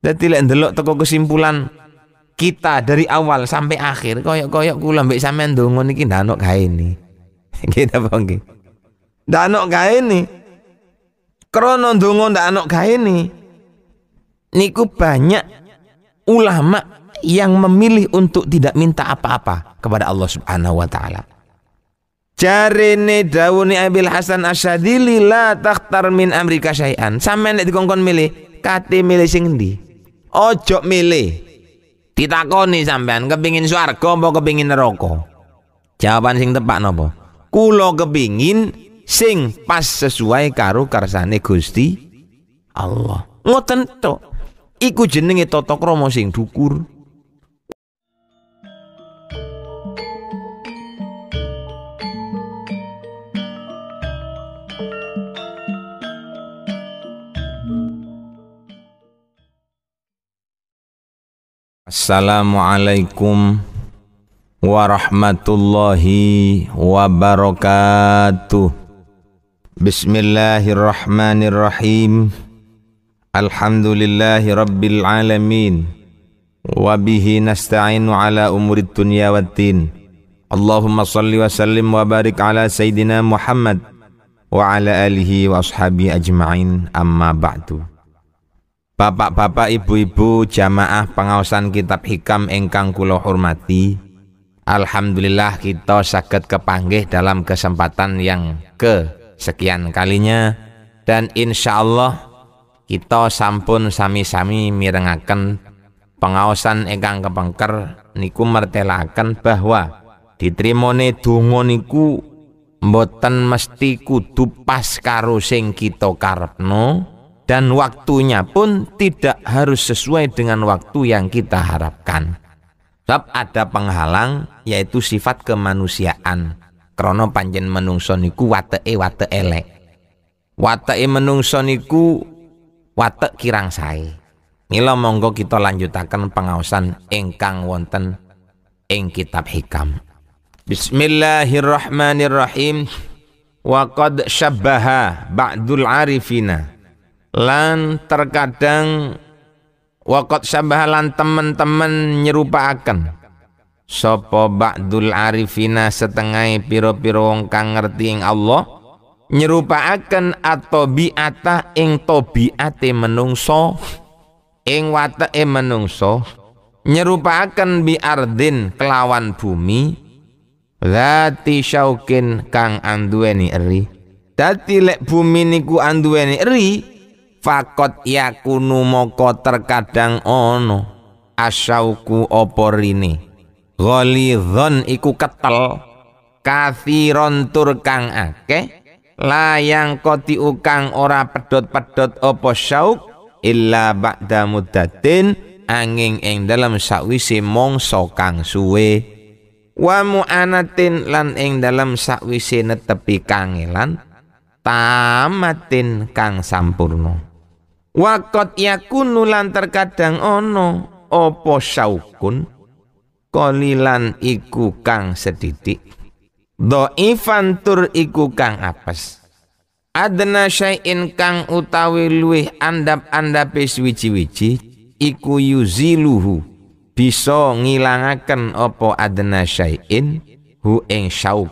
Dadi lek ndelok teko kesimpulan kita dari awal sampai akhir koyok-koyok kula mbek sampean ndonga niki ndanok gawe ini. Kita apa nggih? Ndanok gawe ini. Krana ndonga ndanok gawe ini. Niku banyak ulama yang memilih untuk tidak minta apa-apa kepada Allah Subhanahu wa taala. Jarene dawuni Abil Hasan Asyadzili la takhtar min amrika syai'an. Sampeyan nek dikongkon milih, kate milih sing endi? Ojo milih. Ditakoni sampean kepingin swarga apa kepingin neraka? Jawaban sing tepat nopo Kulo kepingin sing pas sesuai karo karsane Gusti Allah. Ngoten to, Iku jenenge tata krama sing dukur. Assalamualaikum warahmatullahi wabarakatuh. Bismillahirrahmanirrahim. Alhamdulillahi rabbil alamin. Wa bihi nasta'inu ala umuri dunya waddin. Allahumma salli wa sallim wa barik ala sayyidina Muhammad wa ala alihi wa ashabi ajma'in amma ba'du. Bapak-bapak, ibu-ibu, jamaah pengawasan kitab hikam engkang kulo hormati. Alhamdulillah kita sakit kepanggih dalam kesempatan yang ke sekian kalinya dan insya Allah kita sampun sami-sami mirengaken pengawasan engkang kepengker niku mertelaken bahwa ditrimone donga niku mboten mesti kudu pas karo sing kita karepno dan waktunya pun tidak harus sesuai dengan waktu yang kita harapkan. Sebab ada penghalang yaitu sifat kemanusiaan. Krono panjen menungso niku watee wate elek. Watee menungso niku wate kirang sae. Mila monggo kita lanjutakan pengawasan ingkang wonten ing kitab hikam. Bismillahirrahmanirrahim. Wa qad syabbaha ba'dul arifina lan terkadang wakot syabah lan teman-teman sopo sopo ba'dul arifina setengah piro-piro wong kang ngerti ing Allah nyerupakan atau biata ing tobiate menungso ing e menungso nyerupakan biardin kelawan bumi Lati syaukin kang andueni eri. Dati lek bumi niku andueni eri, fakot yakunu moko terkadang ono asyauku opor ini. ghalidhon iku ketel kathiron tur kang ake layang koti ukang ora pedot-pedot opo syauk illa ba'da muddatin angin ing dalam sakwisi mongso kang suwe wa mu'anatin lan ing dalam sakwisi netepi kangelan tamatin kang sampurno Wakot yakunu lan terkadang ono opo saukun kolilan iku kang sedidik doifan tur iku kang apes adna syai'in kang utawi luwih andap-andape suwiji wici iku yuziluhu bisa ngilangaken opo adna syai'in hu ing sauk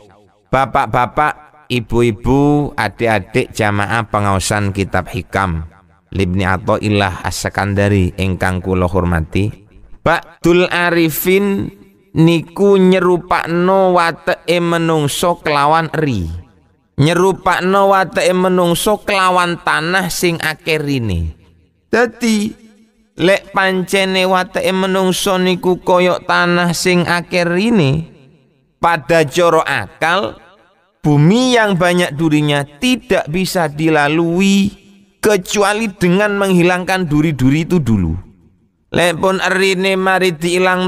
bapak-bapak ibu-ibu adik-adik jamaah pengawasan kitab hikam Libni Athaillah As-Sakandari ingkang kula hormati Ba'dul Arifin niku nyerupakno emenung menungso kelawan ri nyerupakno emenung menungso kelawan tanah sing akhir ini. dadi lek pancene wate menungso niku koyok tanah sing akhir ini, pada coro akal bumi yang banyak durinya tidak bisa dilalui kecuali dengan menghilangkan duri-duri itu dulu. Lepon erine mari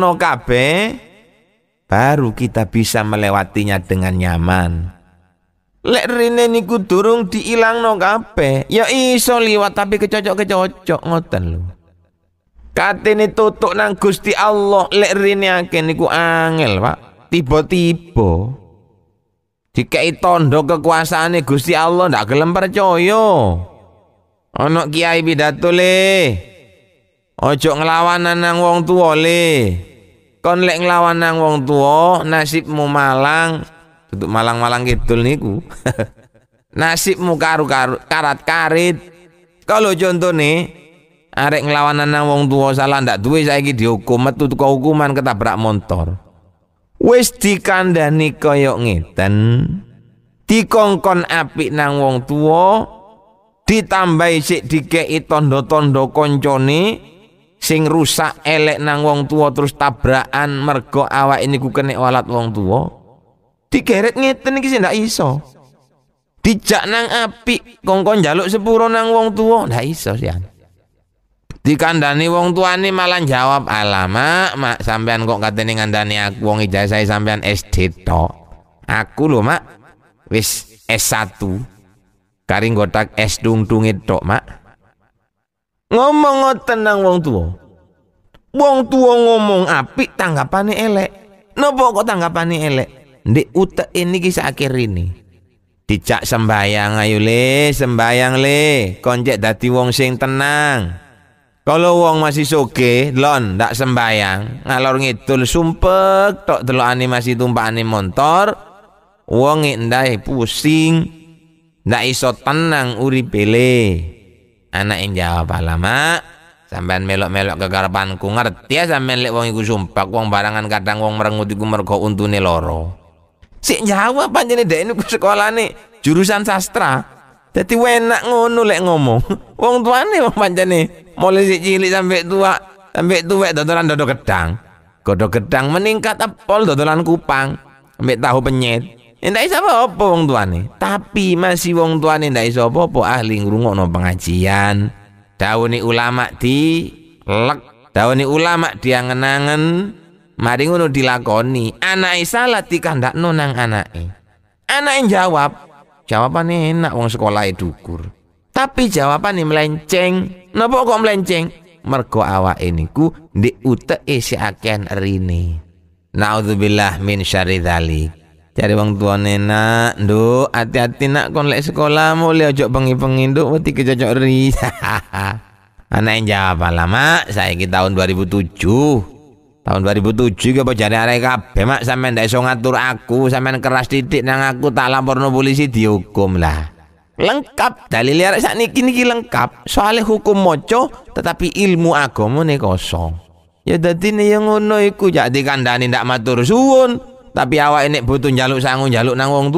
no kabeh, baru kita bisa melewatinya dengan nyaman. Lek rine niku durung no kabeh, ya iso liwat tapi kecocok-kecocok ngoten lho. Katene tutuk nang Gusti Allah, lek rine akeh niku angel, Pak. Tiba-tiba dikai tondo kekuasaane Gusti Allah ndak gelem percaya. Ono kiai pidato le. Ojo ngelawan nang wong tuwa le. Kon lek ngelawan nang wong tuwa, nasibmu malang. tutuk malang-malang kidul niku. nasibmu karu-karu karat-karit. Kalau nih, arek ngelawan nang wong tuwa salah ndak duwe saiki dihukum metu teko hukuman ketabrak motor. Wis dikandani kaya ngeten. Dikongkon apik nang wong tuwa ditambahi sik dikei tondo-tondo koncone sing rusak elek nang wong tua terus tabrakan mergo awak ini ku kena walat wong tua digeret ngeten iki sing ndak iso dijak nang api kongkon jaluk sepuro nang wong tua ndak iso sian dikandani wong tuane malah jawab alama mak sampean kok katene ngandani aku wong ijazah sampean SD tok aku lho mak wis S1 Karing gotak es dung tung-tungit, tok mak. Ngomong tenang wong tua. Wong tua ngomong api tanggapannya elek. Nopo kok tanggapannya elek? Di uta ini kisah akhir ini. Dijak sembayang ayo le, sembayang le. Konjek dati wong sing tenang. Kalau wong masih soge, lon ndak sembayang, ngalor ngidul sumpek tok telo animasi ani motor, wong ndai pusing ndak iso tenang uripele anak yang jawab lama sampean melok-melok kekarepanku ngerti ya sampean lek wong iku sumpah wong barangan kadang wong merengut iku mergo untune loro si jawab panjene dek sekolah nih jurusan sastra jadi enak ngono lek ngomong wong tuane wong panjene mulai si cilik sampai tua sampai tua dodolan dodo gedang godo gedang meningkat apol dodolan kupang sampe tahu penyet Ndak iso apa-apa wong tuane. Tapi masih wong tuane ndak iso apa-apa ahli ngrungokno pengajian. Dawuhne ulama di lek, dawuhne ulama diangen-angen mari ngono dilakoni. Anake salah dikandakno nang anake. Anake jawab, jawabane enak wong sekolah e dukur. Tapi jawabane melenceng. Napa kok melenceng? Mergo awake niku ndek uteke si akehan erine. Nauzubillah min syarri Cari wong tua nak, nduk, hati-hati nak kon lek mau le ojo bengi-bengi nduk wedi kecocok ri. Anak yang jawab lah saya ki tahun 2007. Tahun 2007 ki apa jare arek kabeh mak sampean ndak iso ngatur aku, sampean keras titik nang aku tak laporno polisi dihukum lah. Lengkap dalil arek sak niki lengkap. soalnya hukum moco tetapi ilmu agama ne kosong. Ya dadi ne yang ngono iku jak dikandani ndak matur suwun. Tapi awak ini butuh jaluk sangu jaluk nang wong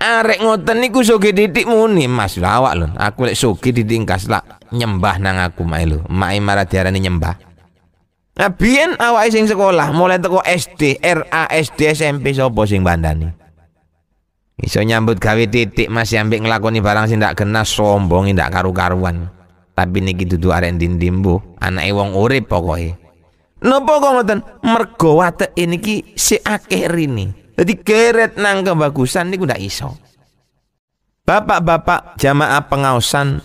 Arek ngoten niku soge didik muni mas awak lho. Aku lek soge didik engkas lah nyembah nang aku mak lho. Mak e marah diarani nyembah. Nah, biyen awak sing sekolah mulai teko SD, RA, SD, SMP sapa sing bandani. Iso nyambut gawe titik masih ya, ambek nglakoni barang sing ndak kena sombong ndak karu-karuan. Tapi niki dudu arek ndindimbo, anake wong urip pokoknya. Nopo kok ngoten? Mergo ini ki si akeh rini. Jadi keret nang kebagusan niku ndak iso. Bapak-bapak jamaah pengausan,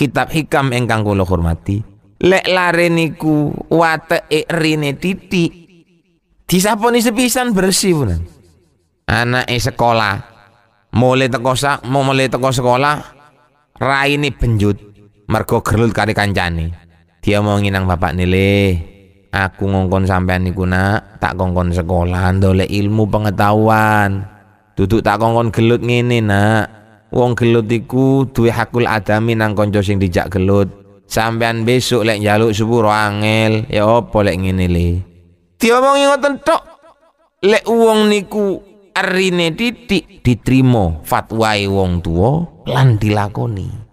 kitab hikam engkang kula hormati, lek lare niku wateke titi. titik disaponi sepisan bersih punan. e sekolah mulai teko sak mau mulai teko sekolah penjut, benjut mergo gerlut kari kancane dia mau nginang bapak nilai Aku ngongkon sampean niku nak, tak kongkon sekolah dolek ilmu pengetahuan. Duduk tak kongkon gelut ngene nak. Wong gelut iku duwe hakul adami nang kanca sing dijak gelut. Sampean besok lek njaluk sepuro angel, ya apa lek ngene le. Diomongi ngoten tok. Lek wong niku arine titik diterima fatwae wong tuwa lan dilakoni.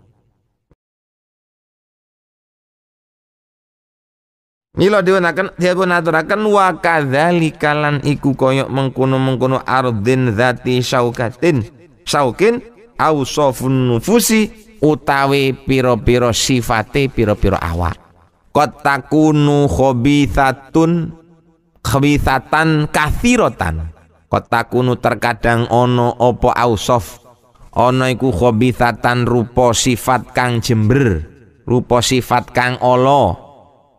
Mila diunakaken dipun aturaken wa wakadali kalan iku koyok mengkuno mengkono ardin zati syaukatin syaukin ausofun nufusi utawi piro piro sifate piro piro awak kota takunu khabithatun khabithatan kathiratan kota takunu terkadang ono opo ausof ono iku khabithatan rupo sifat kang jember rupo sifat kang olo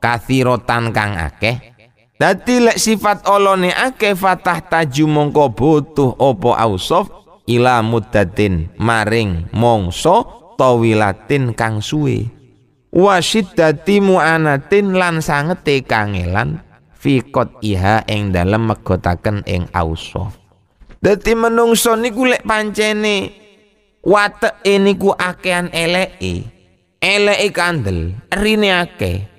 kathirotan kang akeh Dadi lek sifat olone akeh fatah taju mongko butuh opo ausof ila muddatin maring mongso tawilatin kang suwe wasid dati muanatin lan sangete kangelan fikot iha ing dalam megotaken ing ausof dadi menungso niku lek pancene wateke niku e eleke e kandel rine akeh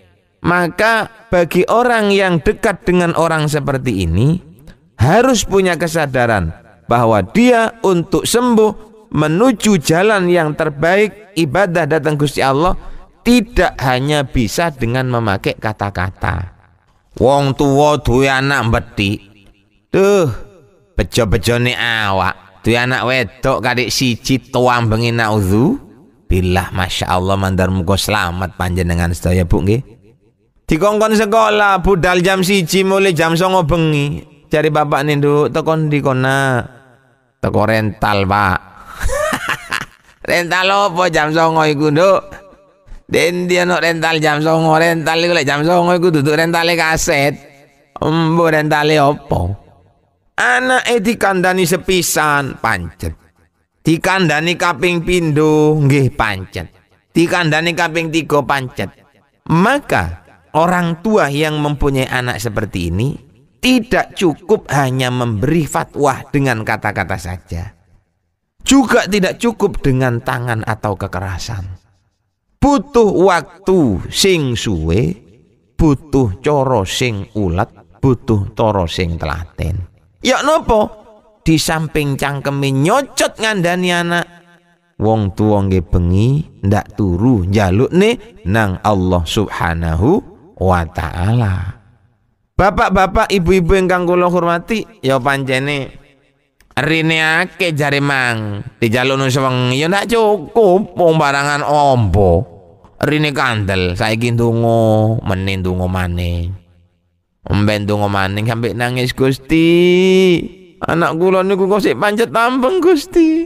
maka bagi orang yang dekat dengan orang seperti ini harus punya kesadaran bahwa dia untuk sembuh menuju jalan yang terbaik ibadah datang Gusti Allah tidak hanya bisa dengan memakai kata-kata. Wong tua duwe anak beti. Duh, bejo-bejone awak. Duwe anak wedok kadik siji tuang bengi nauzu. bila Masya Allah mandar muka selamat panjenengan sedaya bu nggih. Dikongkon sekolah budal jam siji mulai jam songo bengi. Cari bapak nih duk tekon di kona. Teko rental pak. rental apa jam songo iku duk. Den dia no rental jam songo rental iku jam songo iku duduk rental kaset. Embo rental opo. Anak eh dikandani sepisan pancet. Dikandani kaping pindo nggih pancet. Dikandani kaping tiga pancet. Maka orang tua yang mempunyai anak seperti ini tidak cukup hanya memberi fatwa dengan kata-kata saja. Juga tidak cukup dengan tangan atau kekerasan. Butuh waktu sing suwe, butuh coro sing ulet, butuh toro sing telaten. Ya nopo? Di samping cangkemi nyocot ngandani anak, wong tuwa nggih bengi ndak turu jaluk nih nang Allah Subhanahu wa taala. Bapak-bapak, ibu-ibu ingkang kula hormati, ya pancene rene akeh jare mang. Dijaluk sewengi ya ndak cukup wong barangan ombo. Rene kandel, saiki ndungo, menin ndonga maneh. Emben ndonga maneh sampe nangis Gusti. Anak kula niku kok sik pancet tampeng Gusti.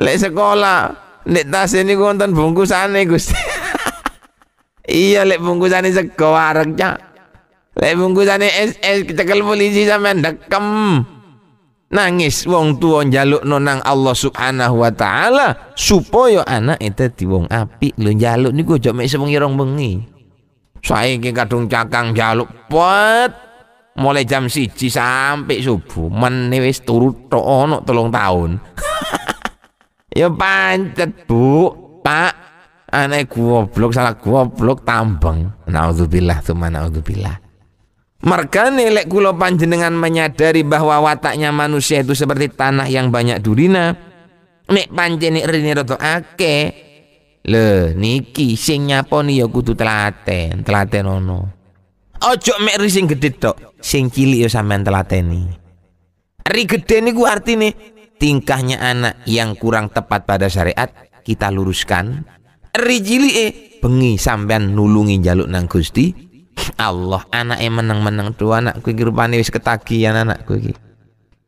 Lek sekolah, nek tas niku wonten bungkusane Gusti. Iya lek bungkusane sego wareg cak. Lek bungkusane es-es kecekel polisi sampean dekem. Nangis wong tuwa jaluk nonang Allah Subhanahu wa taala supaya itu di wong api, Lho jaluk niku aja mek sewengi rong bengi. Saiki kadung cakang jaluk, pot mulai jam siji sampai subuh meneh turut turu tolong ono tahun ya pancet bu pak aneh goblok salah goblok tambeng naudzubillah mana naudzubillah mereka nilai kulo panjenengan menyadari bahwa wataknya manusia itu seperti tanah yang banyak durina nek panjeni rini roto ake le niki sing nyaponi ya kudu telaten telaten ono ojo mek ri sing gede tok sing cilik ya sampean telateni ri gede niku artine tingkahnya anak yang kurang tepat pada syariat kita luruskan rijili e bengi sampean nulungi jaluk nang Gusti Allah anak yang menang-menang tu anakku kui rupane wis ketagihan anakku kui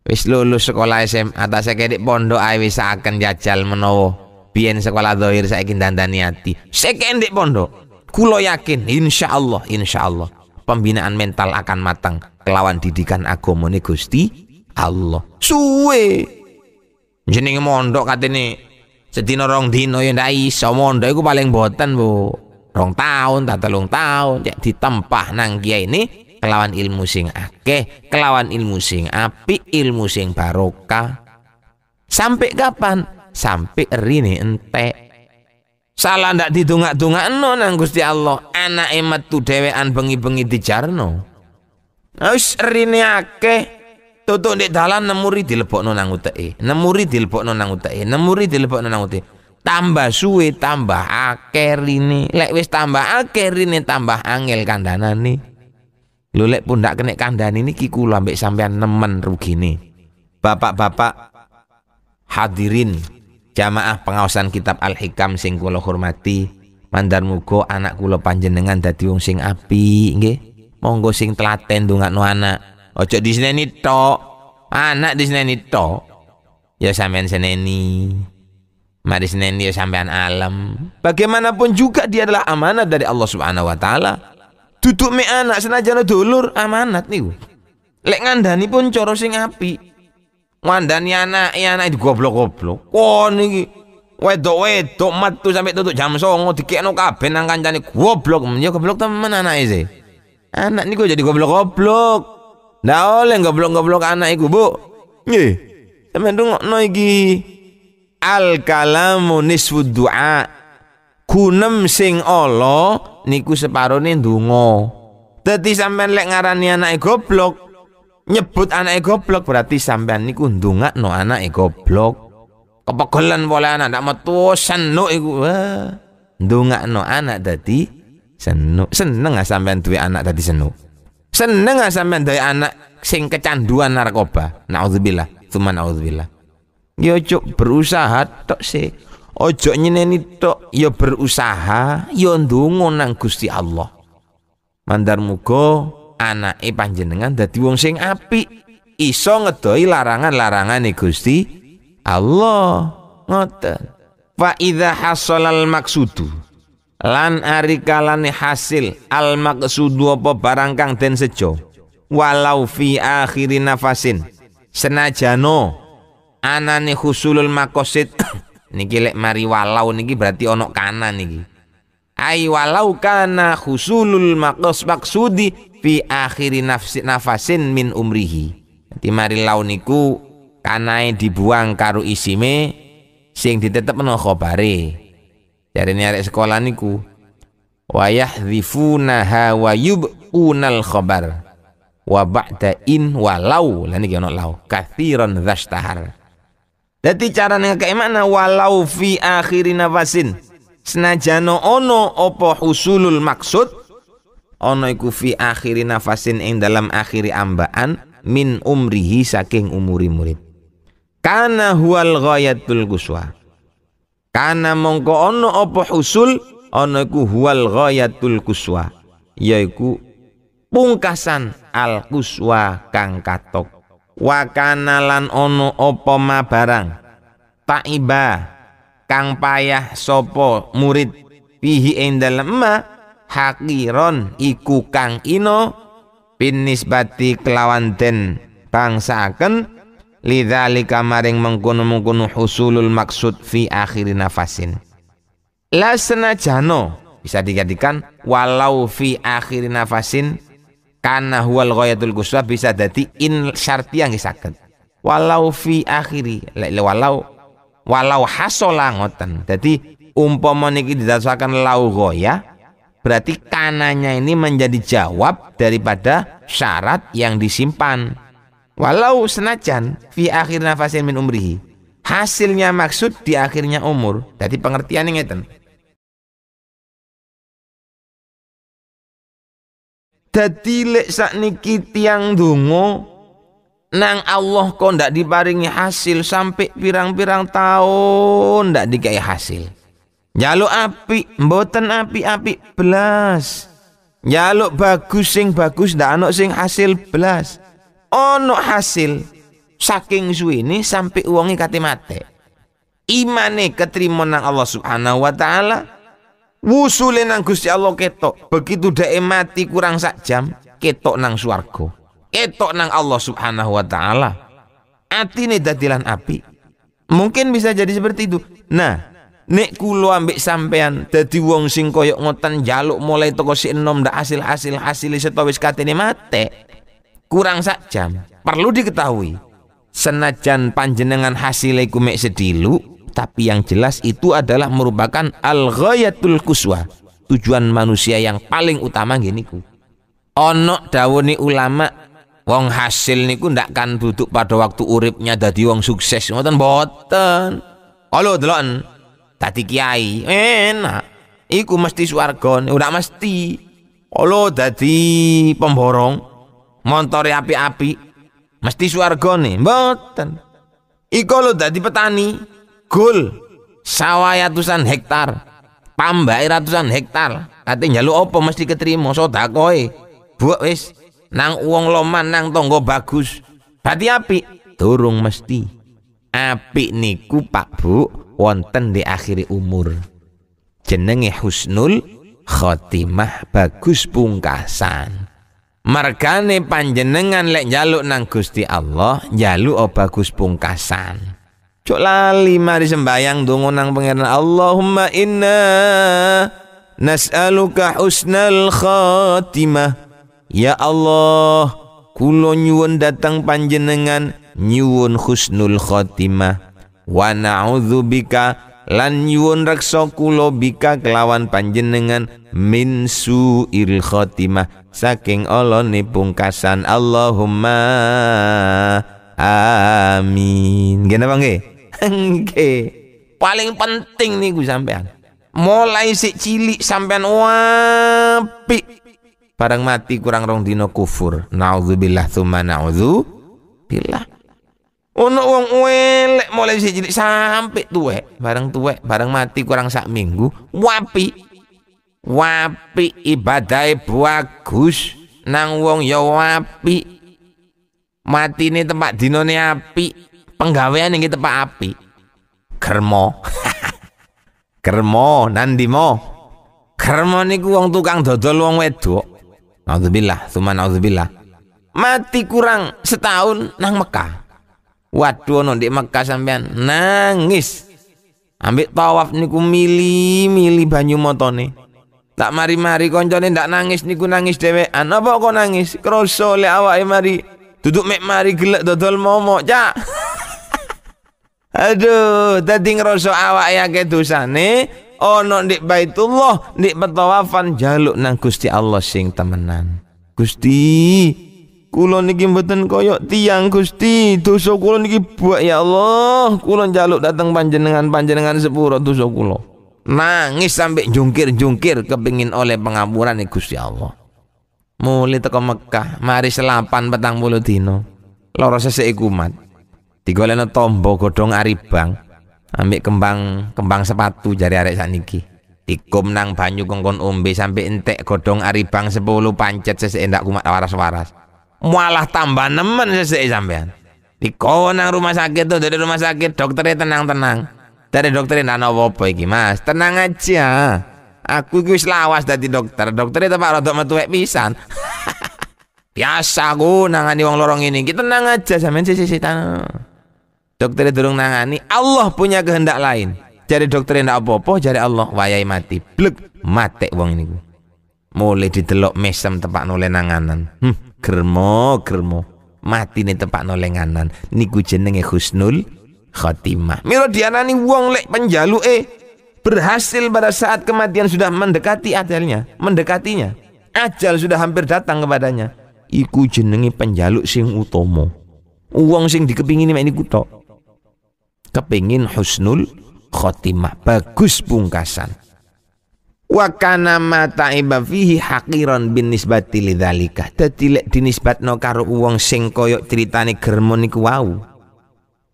wis lulus sekolah atas saya sekedhik pondok ae wis akan jajal menowo biar sekolah saya saiki dandani saya sekedhik pondok kulo yakin Insya Allah, Insya Allah, pembinaan mental akan matang kelawan didikan agama Gusti Allah suwe Jeneng mondok katene Sedina rong Dino yang dah iso mondo iku paling boten, Bu. Rong tahun, ta telung tahun cek ditempah nang kia ini kelawan ilmu sing akeh, kelawan ilmu sing api ilmu sing barokah. Sampai kapan? Sampai rini ente. Salah ndak didungak-dungakno nang Gusti Allah, emat tu dhewean bengi-bengi dijarno. Wis rini akeh. Tutuk di dalam nemuri no nang uteke, nemuri no nang uteke, nemuri no nang uteke. Tambah suwe tambah akeh ini Lek wis tambah akeh ini tambah angel kandana ini. Lho lek tak kena kandana ini, kula ambek sampean nemen ini. Bapak-bapak hadirin jamaah pengawasan kitab Al-Hikam sing kula hormati, mandar mugo anak kula panjenengan dadi wong sing api, nggih. Monggo sing telaten ndongakno anak. Ojo diseneni tok. Anak diseneni tok. Ya sampean seneni. Mari seneni ya sampean alam. Bagaimanapun juga dia adalah amanat dari Allah Subhanahu wa taala. Duduk me anak senajan dulur amanat nih. Lek ngandani pun corosin api. Wanda Ngandani anak ya anak itu goblok-goblok. Kon iki wedok-wedok metu sampai tutup jam songo dikekno kabeh nang kancane goblok. Yo ya goblok temen anak aja. Anak niku jadi goblok-goblok. Ndak oleh goblok-goblok anak iku, Bu. Nggih. Sampeyan rungokno iki. Al kalamu nisfu du'a. Kunem sing ala niku separone ndonga. Dadi sampean lek ngarani anake goblok, nyebut anake goblok berarti sampean niku ndongakno anake goblok. Kepegelan pola anak ndak metu senuk iku. Wah. no anak dadi senuk. Seneng ah sampean duwe anak dadi senuk. Seneng gak sampean dari anak sing kecanduan narkoba? Naudzubillah, cuma naudzubillah. Yo ya cuk berusaha tok sih. Ojo nyeneni tok, yo ya berusaha, yo ya ndonga nang Gusti Allah. Mandar muga anake panjenengan dadi wong sing apik, iso ngedoi larangan-larangan e Gusti Allah. Ngoten. Fa idza hasalal maksudu lan arikalane hasil al maqsudu apa barang kang den sejo walau fi akhiri nafasin senajano anane husulul makosid niki lek mari walau niki berarti ono kanan niki ai walau kana husulul maqas maksudi fi akhiri nafsi nafasin min umrihi di mari niku kanae dibuang karo isime sing ditetep no khobare dari ya, ini arek sekolah niku. Wa ha wa yub'unal khabar. Wa ba'da in walau. Lah niki ono lau. Kathiran dhashtahar. Dadi carane ngekek makna walau fi akhiri nafasin. Senajano ono opo husulul maksud ono iku fi akhiri nafasin ing dalam akhiri ambaan min umrihi saking umuri murid. Kana huwal ghayatul guswa. Karena mongko ono opo husul ono iku huwal ghayatul kuswa yaiku pungkasan al kuswa kang katok wa kanalan ono opo ma barang taiba kang payah sopo murid pihi endal ma hakiron iku kang ino binisbati kelawan den bangsaken lidzalika maring mengkono-mengkono husulul maksud fi akhir nafasin la senajano bisa dijadikan walau fi akhir nafasin karena huwal ghayatul kuswa bisa jadi in syarti yang disakit. walau fi akhiri walau walau hasola ngoten jadi umpama niki didasarkan lau goya berarti kananya ini menjadi jawab daripada syarat yang disimpan Walau senajan fi akhir nafasin min umrihi. Hasilnya maksud di akhirnya umur. Jadi pengertian ngeten. jadi lek sakniki tiang dungo, nang Allah kok ndak diparingi hasil sampai pirang-pirang tahun ndak dikai hasil. Jaluk api, mboten api-api belas. Jaluk bagus sing bagus ndak ana sing hasil belas ono hasil saking ini sampai uangnya kati mate imane keterima nang Allah Subhanahu wa taala wusule nang Gusti Allah ketok begitu dae mati kurang sak jam ketok nang suargo ketok nang Allah Subhanahu wa taala atine dadilan api mungkin bisa jadi seperti itu nah nek kulo ambek sampean dadi wong sing koyok ngotan jaluk mulai toko si enom dah hasil-hasil hasil seto wis katene mate kurang sak jam perlu diketahui senajan panjenengan hasil kumek sedilu tapi yang jelas itu adalah merupakan al ghayatul kuswa tujuan manusia yang paling utama gini ku ono dawuni ulama wong hasil niku ndak kan butuh pada waktu uripnya dadi wong sukses ngoten boten kalau delon tadi kiai enak iku mesti suargon udah mesti kalau dadi pemborong montore api-api mesti swargane mboten iku lho dadi petani sawah sawayatusan hektar pambai ratusan hektar kate njaluk apa mesti ketrima sedakoe buat wis nang uang loman nang tonggo bagus berarti api turung mesti api niku pak bu wonten di akhiri umur jenenge husnul khotimah bagus pungkasan Markane panjenengan lek jaluk nang Gusti Allah, jaluk o bagus pungkasan. Cok lali mari sembayang dongo nang pangeran Allahumma inna nas'aluka husnal khatimah. Ya Allah, kulo nyuwun datang panjenengan nyuwun husnul khatimah. wa na'udzubika lan nyuwun reksa kulo bika kelawan panjenengan min su'il khatimah saking oloni pungkasan Allahumma amin gini apa nggih paling penting nih gue sampean mulai si cilik sampean wapi barang mati kurang rong dino kufur naudzubillah thumma naudzu billah ono wong welek mulai si cilik sampai tuwek barang tuwek barang mati kurang sak minggu wapi wapi ibadai bagus nang wong ya wapi mati ini tempat ini api penggawean ini tempat api kermo kermo nanti mo, kermo niku wong tukang dodol wong wedok naudzubillah suma naudzubillah mati kurang setahun nang Mekah waduh ono di Mekah sampean nangis ambek tawaf niku mili mili banyu motone Tak mari-mari koncone ndak nangis niku nangis dhewean. Apa kok nangis? Kroso le awake mari. Duduk mek mari gelek dodol momo, Cak. Aduh, dadi ngroso awake akeh dosane ono ndik Baitullah, ndik petawafan jaluk nang Gusti Allah sing temenan. Gusti, kula niki mboten koyok tiang Gusti, dosa kula niki buak ya Allah. Kula jaluk datang panjenengan panjenengan sepuro dosa kula nangis sampai jungkir-jungkir kepingin oleh pengampuran Gusti Allah mulai teko Mekah mari selapan petang puluh dino loro sesek kumat digoleno tombo godong aribang ambek kembang kembang sepatu jari arek saniki dikum nang banyu kongkon umbi sampai entek godong aribang sepuluh pancet sesek ndak kumat waras-waras mualah tambah nemen sesek sampean dikon nang rumah sakit tuh dari rumah sakit dokternya tenang-tenang dari dokter ana apa iki, Mas? Tenang aja. Aku iki wis lawas dadi dokter. itu pak rodok metuwek pisan. Biasa aku nangani wong lorong ini. Kita tenang aja sampean sisi tanah. Dokter itu durung nangani, Allah punya kehendak lain. Jadi dokter ndak apa-apa, jadi Allah wayai mati. Blek, mate wong ini. Mulai didelok mesem tempat nule nanganan. Hm, germo, germo. Mati nih tempat nolenganan nganan. Niku jenenge Husnul khotimah. Milo dianani wong lek eh berhasil pada saat kematian sudah mendekati ajalnya, mendekatinya. Ajal sudah hampir datang kepadanya. Iku jenengi penjaluk sing utomo. Uang sing dikepingin ini kutok. Kepingin husnul khotimah. Bagus pungkasan. Wa kana ma ta'iba fihi haqiran bin nisbati lidhalika. Dadi lek dinisbatno karo uang sing koyok ceritani germon iku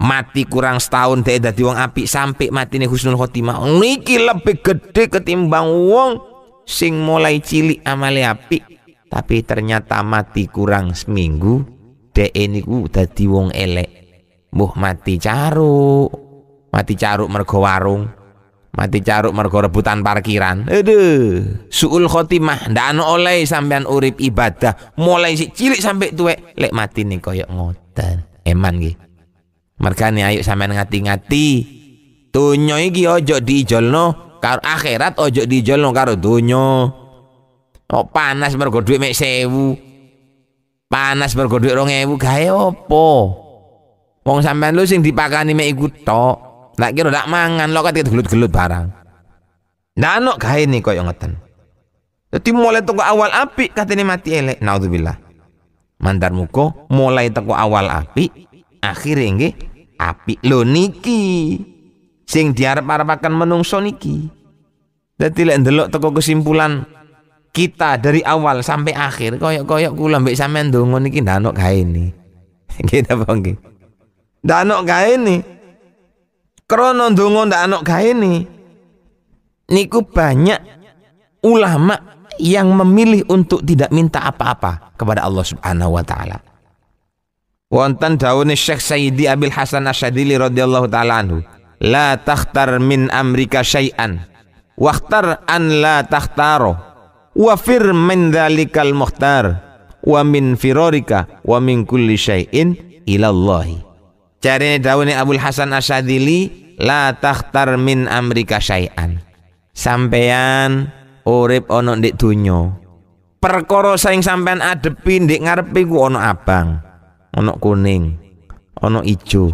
mati kurang setahun dhek dadi wong apik sampai mati nih husnul khotimah niki lebih gede ketimbang wong sing mulai cilik amale apik tapi ternyata mati kurang seminggu ini ku dadi wong elek buh mati caruk mati caruk mergo warung mati caruk mergo rebutan parkiran aduh suul khotimah dan oleh sampean urip ibadah mulai si cilik sampai tuwek lek mati nih koyok ngoten eman nggih Mergane ayo sampean ngati-ngati. Donya iki ojo diijolno karo akhirat ojo diijolno karo donya. Oh panas mergo dhuwit mek sewu. Panas mergo dhuwit 2000 gawe opo? Wong sampean lu sing dipakani mek iku tok. Lak kira dak mangan lo kate gelut-gelut barang. Nah no gawe nih koyo ngeten. Jadi mulai toko awal api katene mati elek. Naudzubillah. Mandar muko mulai toko awal api akhirnya nggih apik lho niki sing diarep-arepaken menungso niki dadi lek ndelok teko kesimpulan kita dari awal sampai akhir koyok-koyok kula mbek sampean ndonga niki ndanuk gawe nggih kita po nggih ndanok gawe ini krana ndonga ndanok gawe ini niku banyak ulama yang memilih untuk tidak minta apa-apa kepada Allah Subhanahu wa taala wonten dawuhne Syekh Sayyidi Abil Hasan Asyadili radhiyallahu taala anhu la takhtar min amrika syai'an waktar an la takhtaro wa fir min dzalikal muhtar wa min firorika wa min kulli syai'in Allah Carine dawuhne Abul Hasan Asyadili la takhtar min amrika syai'an sampean urip ana ndek dunya perkara sing sampean adepi ndek ngarepe ku ana abang ono kuning ono ijo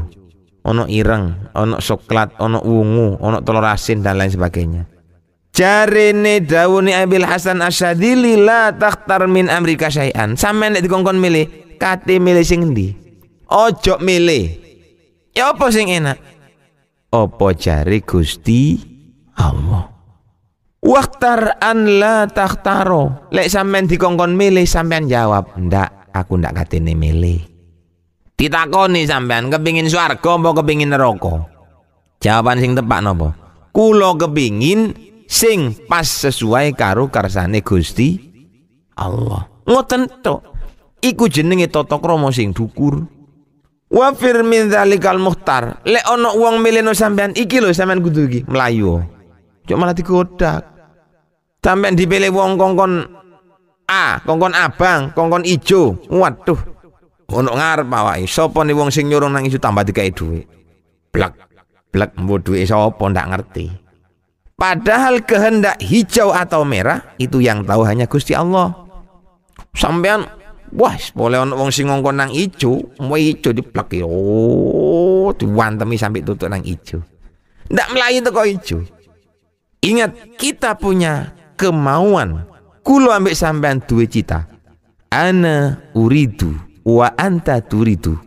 ono ireng ono coklat ono ungu ono telur asin dan lain sebagainya Cari daun dawuni Abil Hasan Asyadili la takhtar min Amerika syai'an. Sampe nek dikongkon milih, kate milih sing endi? Ojo milih. Ya apa sing enak? Opo cari Gusti Allah. Waktar an la takhtaro. Lek sampean dikongkon milih sampean jawab, ndak, aku ndak katene milih. Ditakoni sampean kepingin swarga apa kepingin neraka? Jawaban sing tepat nopo. kulo kepingin sing pas sesuai karo karsane Gusti Allah. Ngoten tok. Iku jenenge tata krama sing dukur. Wa fir min dzalikal muhtar. Lek uang wong mileno sampean iki lho sampean kudu iki mlayu. Cok malah digodak. Sampean dipilih wong kongkon A, kongkon abang, kongkon ijo. Waduh, ono ngarep awake sapa ni wong sing nyurung nang isu tambah dikai duit blak blak mbo duit sapa ndak ngerti padahal kehendak hijau atau merah itu yang tahu hanya Gusti Allah sampean wah boleh ono wong sing ngongkon nang ijo mau ijo diplak yo oh, diwantemi sampai tutup nang ijo ndak melayu kau ijo ingat kita punya kemauan kulo ambek sampean duwe cita ana uridu wa anta turitu,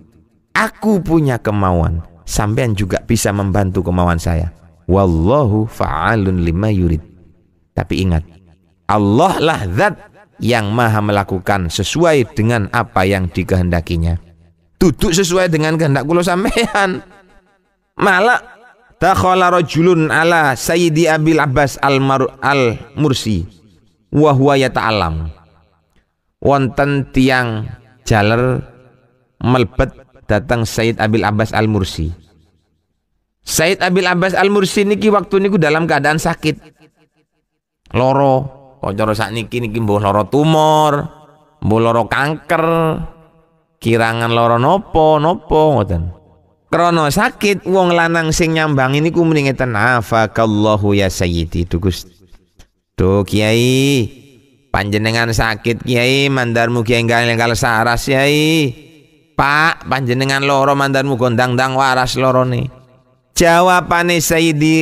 Aku punya kemauan, sampean juga bisa membantu kemauan saya. Wallahu fa'alun lima yurid. Tapi ingat, Allah lah zat yang maha melakukan sesuai dengan apa yang dikehendakinya. Duduk sesuai dengan kehendak kulo sampean. Malah takhala rajulun ala sayyidi abil abbas al, al mursi wa huwa yata'alam. Wonten tiang jalar melepet datang Said Abil Abbas Al-Mursi. Said Abil Abbas Al-Mursi niki waktu niku dalam keadaan sakit. Loro, kocoro cara niki niki mbuh loro tumor, mbuh loro kanker, kirangan loro nopo nopo ngoten. Krono sakit wong lanang sing nyambang niku mrene tenafa kallahu ya sayyidi. tu Gusti. Tu Kiai, Panjenengan sakit Kiai mandarmu mugi enggal saras Kiai. Pak panjenengan loro mandar mandarmu gondang-dang waras loro nih. Jawabane Sayyidi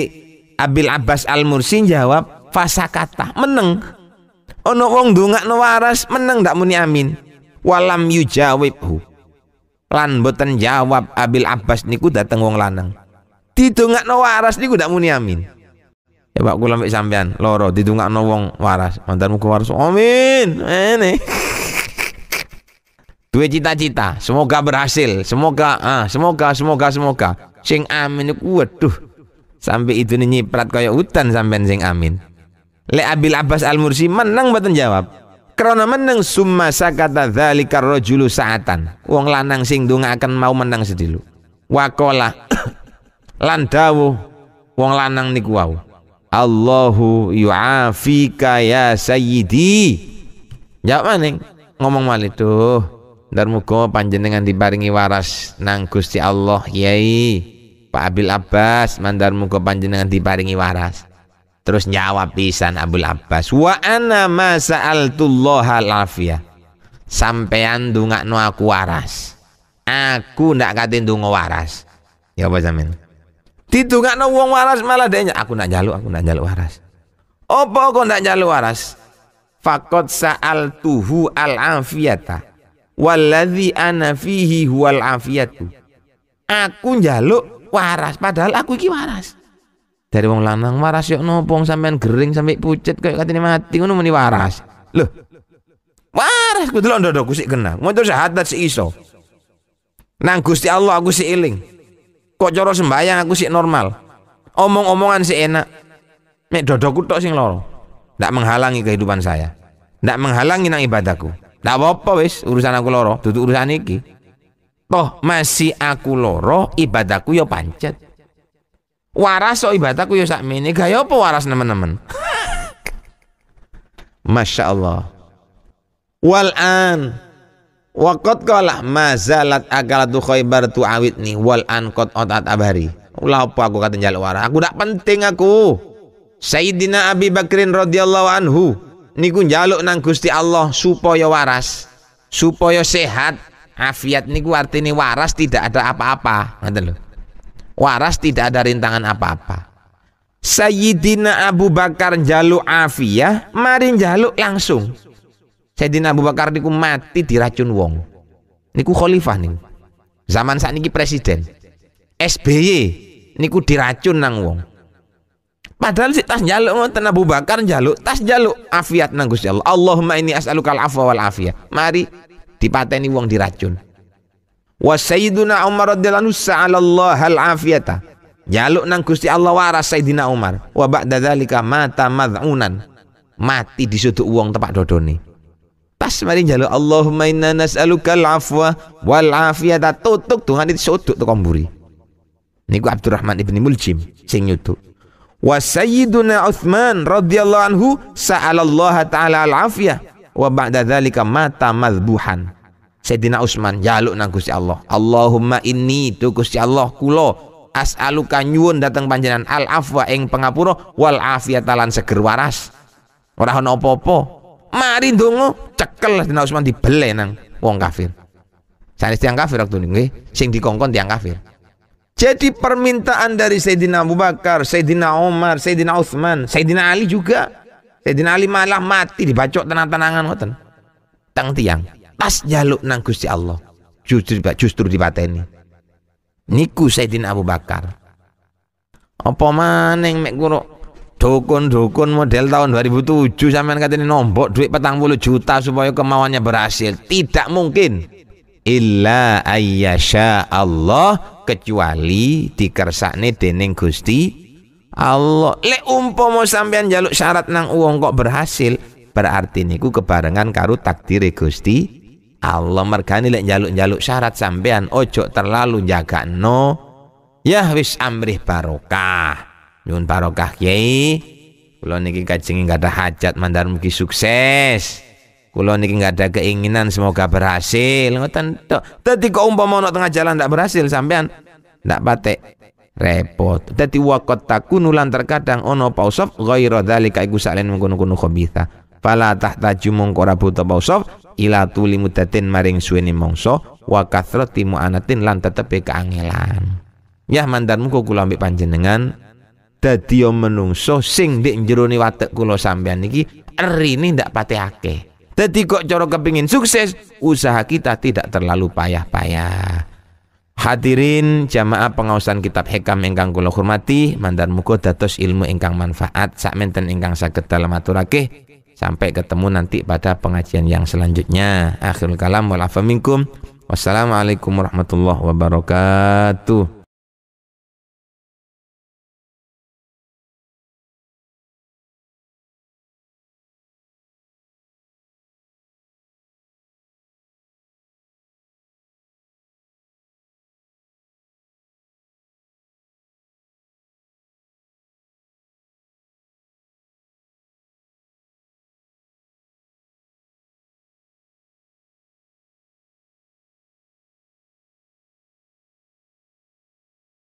Abil Abbas Al Mursin jawab fasa kata meneng. Ono wong no waras meneng dak muni amin. Walam yu hu. Lan boten jawab Abil Abbas niku dateng wong lanang. no waras niku dak muni amin. Ya Pak kula mbek sampean loro didungakno wong waras, mantan muga waras. Amin. Ini. Dua cita-cita, semoga berhasil, semoga ah, semoga semoga semoga. Sing amin waduh. Sampai itu nyiprat kaya hutan sampean sing amin. Le Abil Abbas Al Mursi menang mboten jawab. karena menang summa sakata dzalika rajulu saatan. Wong lanang sing akan mau menang sedilu. Wakola lan dawuh wong lanang niku wau. Allahu yu'afika ya sayyidi. Jawab maning ngomong mal itu. Ndar muga panjenengan diparingi waras nang Gusti Allah yai. Pak Abil Abbas mandar muga panjenengan diparingi waras. Terus jawab pisan Abul Abbas, "Wa ana ma sa'altullaha lafiyah." Sampean dungakno aku waras. Aku ndak kate ndonga waras. Ya apa sampean? Didungakno wong waras malah dene aku nak nyaluk, aku nak nyaluk waras. Apa kok nak nyaluk waras? Fakot sa'al tuhu al afiyata. Walladhi ana fihi huwal afiyatu. Aku jalu waras padahal aku iki waras. Dari wong lanang waras yuk nopo sampean gering sampai pucet kayak katene mati ngono muni waras. Loh. Waras kudu ndodo ku kena. kena. itu syahadat si iso. Nang Gusti Allah aku si iling. Kok coro sembahyang aku sih normal. Omong-omongan sih enak. Mek dodoku tok sing loro. Ndak menghalangi kehidupan saya. Ndak menghalangi nang ibadahku. Ndak apa-apa wis urusan aku loro, tutup urusan iki. Toh masih aku loro, ibadahku yo ya pancet. Waras so ibadahku ya sakmene. Gaya apa waras teman-teman? Masya Allah. Wal'an Wakot kalah mazalat koi bar tu awit nih wal ankot otat abari. Ulah apa aku kata wara. Aku tak penting aku. Sayyidina Abi Bakrin radhiyallahu anhu niku jaluk nang Gusti Allah supaya waras, supaya sehat. Afiat niku artine waras tidak ada apa-apa, Ada loh. Waras tidak ada rintangan apa-apa. Sayyidina Abu Bakar jaluk afiah, mari jaluk langsung. Sayyidina Abu Bakar niku mati diracun wong. Niku khalifah nih. Zaman saat niki presiden. SBY niku diracun nang wong. Padahal si tas jaluk ngoten Abu Bakar jaluk, tas jaluk afiat nang Gusti Allah. Allahumma inni as'alukal afwa wal afiat. Mari dipateni wong diracun. Wa sayyiduna Umar radhiyallahu Allah hal afiyata. Jaluk nang Gusti Allah waras Sayyidina Umar. Wa ba'da dzalika mata mad'unan. Mati disuduk wong tempat dodone. Pas mari njaluk Allahumma inna nas'alukal afwa wal afiyata tutuk Tuhan itu sudut tuh komburi. Niku Abdurrahman ibni Muljim sing nyutuk. Wa sayyiduna Utsman radhiyallahu anhu sa'alallaha ta'ala al afiyah wa ba'da dzalika mata madbuhan. Sayyidina Utsman jaluk nang Gusti Allah. Allahumma inni tu Gusti Allah kula as'aluka nyuwun dateng panjenengan al afwa ing pangapura wal afiyata lan seger waras. Ora ana apa-apa mari dongo cekel Sayyidina Utsman dibeleh nang wong kafir sanes tiang kafir waktu nge. sing di dikongkon tiang kafir jadi permintaan dari Sayyidina Abu Bakar, Sayyidina Omar, Sayyidina Utsman, Sayyidina Ali juga. Sayyidina Ali malah mati dibacok tenang-tenangan ngoten. Tang tiang. Pas jaluk nang Gusti Allah. Justru justru dipateni. Niku Sayyidina Abu Bakar. Apa maning mek guru dukun-dukun model tahun 2007 sampean katanya nombok duit petang puluh juta supaya kemauannya berhasil tidak mungkin illa ayyasha Allah kecuali dikersakne dening Gusti Allah umpo mau sampean jaluk syarat nang uang kok berhasil berarti niku kebarengan karo takdir Gusti Allah mergani lek jaluk-jaluk syarat sampean ojo terlalu jaga no ya wis amrih barokah Nyun barokah Kiai. Kulo niki kajengi nggak ada hajat mandar mugi sukses. Kulo niki nggak ada keinginan semoga berhasil. Ngoten tok. Dadi kok umpama ono tengah jalan ndak berhasil sampean ndak patek repot. Dadi waqat takunu lan terkadang ono pausof ghaira dzalika iku salen mengkono-kono khabitha. Fala tahtaju mongko ora buta pausof ila tuli mudatin maring suwene mongso, wa kathrati muanatin lan tetepe keangelan. Yah mandarmu kok kula ambek panjenengan dadi menungso sing ndek jerone watek kula sampean niki erine ndak pati akeh. Dadi kok cara kepingin sukses, usaha kita tidak terlalu payah-payah. Hadirin jamaah pengawasan kitab hekam ingkang kula hormati, mandar muga dados ilmu ingkang manfaat Sak menten ingkang saged dalem aturake. Sampai ketemu nanti pada pengajian yang selanjutnya. Akhirul kalam wal Wassalamualaikum warahmatullahi wabarakatuh.